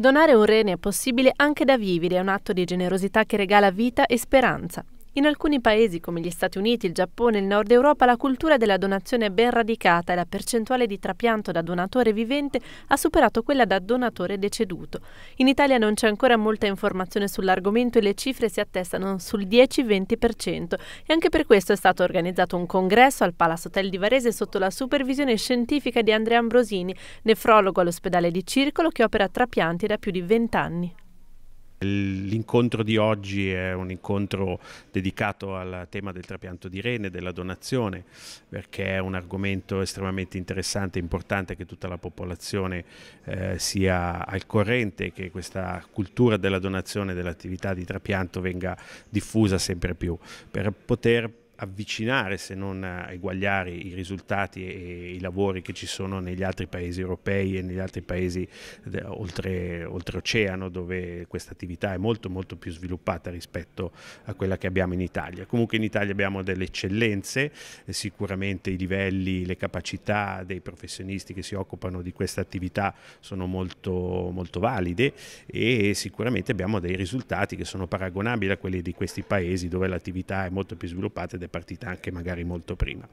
Donare un rene è possibile anche da vivere, è un atto di generosità che regala vita e speranza. In alcuni paesi come gli Stati Uniti, il Giappone e il Nord Europa la cultura della donazione è ben radicata e la percentuale di trapianto da donatore vivente ha superato quella da donatore deceduto. In Italia non c'è ancora molta informazione sull'argomento e le cifre si attestano sul 10-20% e anche per questo è stato organizzato un congresso al Palace Hotel di Varese sotto la supervisione scientifica di Andrea Ambrosini, nefrologo all'ospedale di Circolo che opera trapianti da più di 20 anni. L'incontro di oggi è un incontro dedicato al tema del trapianto di rene, della donazione, perché è un argomento estremamente interessante e importante che tutta la popolazione eh, sia al corrente, che questa cultura della donazione e dell'attività di trapianto venga diffusa sempre più per poter avvicinare se non eguagliare i risultati e i lavori che ci sono negli altri paesi europei e negli altri paesi oltre, oltreoceano dove questa attività è molto molto più sviluppata rispetto a quella che abbiamo in Italia. Comunque in Italia abbiamo delle eccellenze, eh, sicuramente i livelli, le capacità dei professionisti che si occupano di questa attività sono molto, molto valide e sicuramente abbiamo dei risultati che sono paragonabili a quelli di questi paesi dove l'attività è molto più sviluppata ed è partita anche magari molto prima.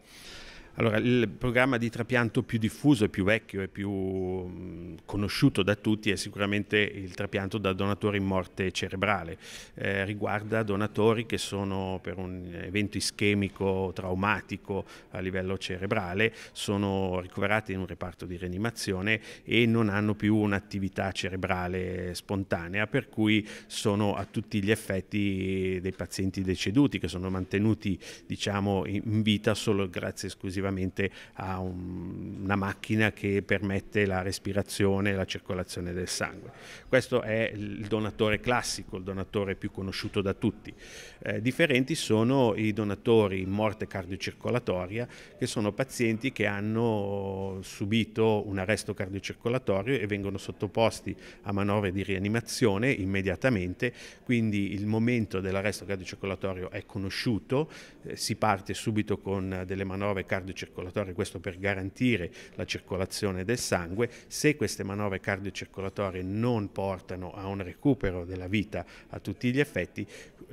Allora, il programma di trapianto più diffuso e più vecchio e più mm, conosciuto da tutti è sicuramente il trapianto da donatore in morte cerebrale. Eh, riguarda donatori che sono per un evento ischemico traumatico a livello cerebrale, sono ricoverati in un reparto di rianimazione e non hanno più un'attività cerebrale spontanea, per cui sono a tutti gli effetti dei pazienti deceduti che sono mantenuti diciamo, in vita solo grazie esclusivamente a un, una macchina che permette la respirazione pressione e la circolazione del sangue. Questo è il donatore classico, il donatore più conosciuto da tutti. Eh, differenti sono i donatori in morte cardiocircolatoria, che sono pazienti che hanno subito un arresto cardiocircolatorio e vengono sottoposti a manovre di rianimazione immediatamente, quindi il momento dell'arresto cardiocircolatorio è conosciuto, eh, si parte subito con delle manovre cardiocircolatorie, questo per garantire la circolazione del sangue. Se queste manovre cardiocircolatorie non portano a un recupero della vita a tutti gli effetti,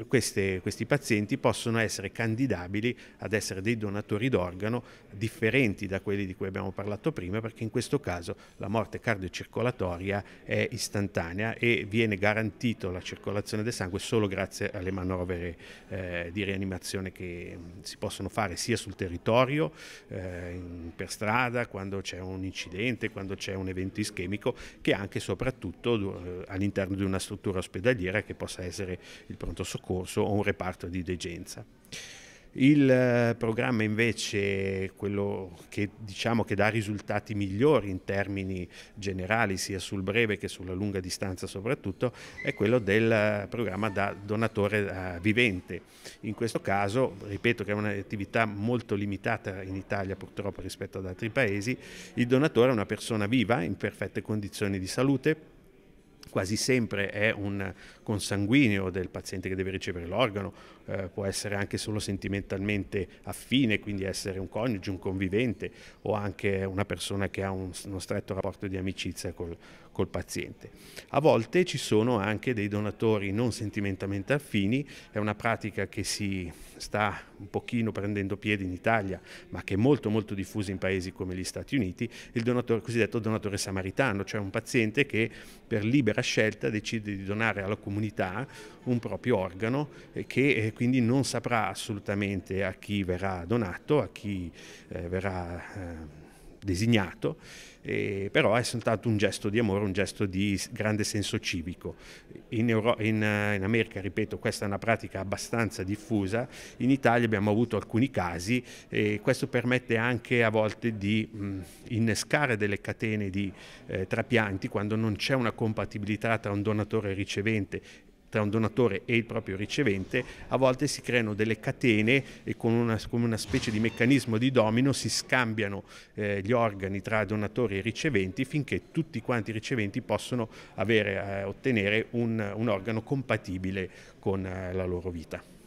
queste, questi pazienti possono essere candidabili ad essere dei donatori d'organo differenti da quelli di cui abbiamo parlato prima perché in questo caso la morte cardiocircolatoria è istantanea e viene garantita la circolazione del sangue solo grazie alle manovre eh, di rianimazione che si possono fare sia sul territorio, eh, per strada, quando c'è un incidente, quando c'è un evento ischemico che anche e soprattutto eh, all'interno di una struttura ospedaliera che possa essere il pronto soccorso soccorso o un reparto di degenza. Il eh, programma invece, quello che diciamo che dà risultati migliori in termini generali sia sul breve che sulla lunga distanza soprattutto, è quello del eh, programma da donatore eh, vivente. In questo caso, ripeto che è un'attività molto limitata in Italia purtroppo rispetto ad altri paesi, il donatore è una persona viva in perfette condizioni di salute quasi sempre è un consanguineo del paziente che deve ricevere l'organo, eh, può essere anche solo sentimentalmente affine, quindi essere un coniuge, un convivente o anche una persona che ha un, uno stretto rapporto di amicizia col, col, paziente. A volte ci sono anche dei donatori non sentimentalmente affini, è una pratica che si sta un pochino prendendo piede in Italia, ma che è molto molto diffusa in paesi come gli Stati Uniti, il donatore, cosiddetto donatore samaritano, cioè un paziente che per libera libera scelta decide di donare alla comunità un proprio organo eh, che eh, quindi non saprà assolutamente a chi verrà donato, a chi eh, verrà designato, eh, però è soltanto un gesto di amore, un gesto di grande senso civico. In, Euro- in, eh, in, America, ripeto, questa è una pratica abbastanza diffusa, in Italia abbiamo avuto alcuni casi e questo permette anche a volte di mh, innescare delle catene di eh, trapianti quando non c'è una compatibilità tra un donatore e ricevente tra un donatore e il proprio ricevente, a volte si creano delle catene e con una, con una specie di meccanismo di domino si scambiano eh, gli organi tra donatori e riceventi finché tutti quanti i riceventi possono avere, eh, ottenere un, un, organo compatibile con eh, la loro vita.